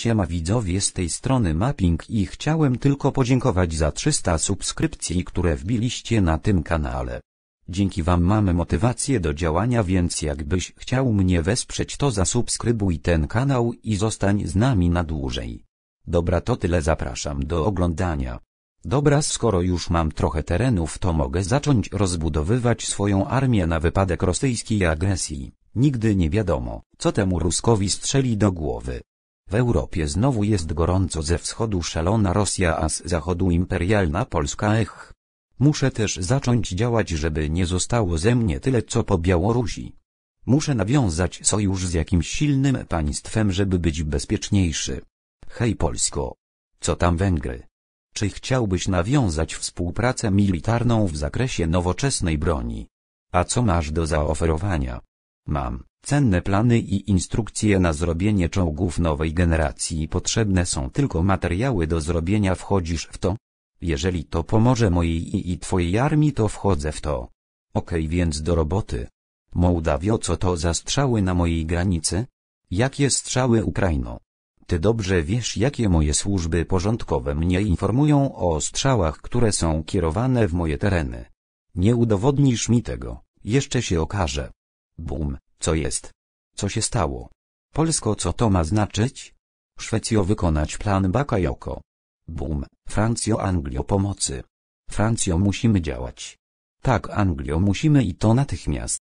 Siema widzowie z tej strony Mapping i chciałem tylko podziękować za 300 subskrypcji, które wbiliście na tym kanale. Dzięki Wam mamy motywację do działania, więc jakbyś chciał mnie wesprzeć to zasubskrybuj ten kanał i zostań z nami na dłużej. Dobra to tyle zapraszam do oglądania. Dobra skoro już mam trochę terenów to mogę zacząć rozbudowywać swoją armię na wypadek rosyjskiej agresji. Nigdy nie wiadomo, co temu Ruskowi strzeli do głowy. W Europie znowu jest gorąco ze wschodu szalona Rosja a z zachodu imperialna Polska ech. Muszę też zacząć działać żeby nie zostało ze mnie tyle co po Białorusi. Muszę nawiązać sojusz z jakimś silnym państwem żeby być bezpieczniejszy. Hej Polsko! Co tam Węgry? Czy chciałbyś nawiązać współpracę militarną w zakresie nowoczesnej broni? A co masz do zaoferowania? Mam Cenne plany i instrukcje na zrobienie czołgów nowej generacji potrzebne są tylko materiały do zrobienia wchodzisz w to? Jeżeli to pomoże mojej i, i twojej armii to wchodzę w to. Okej okay, więc do roboty. Mołdawio co to za strzały na mojej granicy? Jakie strzały Ukraino? Ty dobrze wiesz jakie moje służby porządkowe mnie informują o strzałach które są kierowane w moje tereny. Nie udowodnisz mi tego, jeszcze się okaże. Bum, co jest? Co się stało? Polsko co to ma znaczyć? Szwecjo wykonać plan Bakayoko. Bum, Francjo Anglio pomocy. Francjo musimy działać. Tak Anglio musimy i to natychmiast.